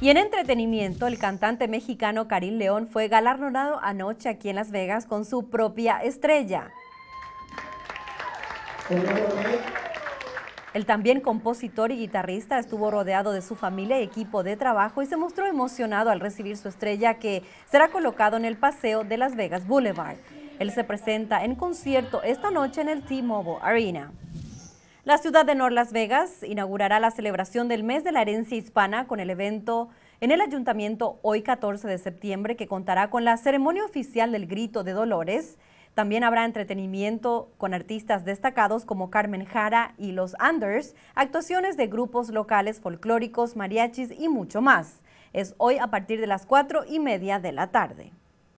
Y en entretenimiento, el cantante mexicano Karim León fue galardonado anoche aquí en Las Vegas con su propia estrella. El también compositor y guitarrista estuvo rodeado de su familia y equipo de trabajo y se mostró emocionado al recibir su estrella que será colocado en el paseo de Las Vegas Boulevard. Él se presenta en concierto esta noche en el T-Mobile Arena. La ciudad de Nor Las Vegas inaugurará la celebración del mes de la herencia hispana con el evento en el ayuntamiento hoy 14 de septiembre que contará con la ceremonia oficial del Grito de Dolores. También habrá entretenimiento con artistas destacados como Carmen Jara y Los Anders, actuaciones de grupos locales folclóricos, mariachis y mucho más. Es hoy a partir de las 4 y media de la tarde.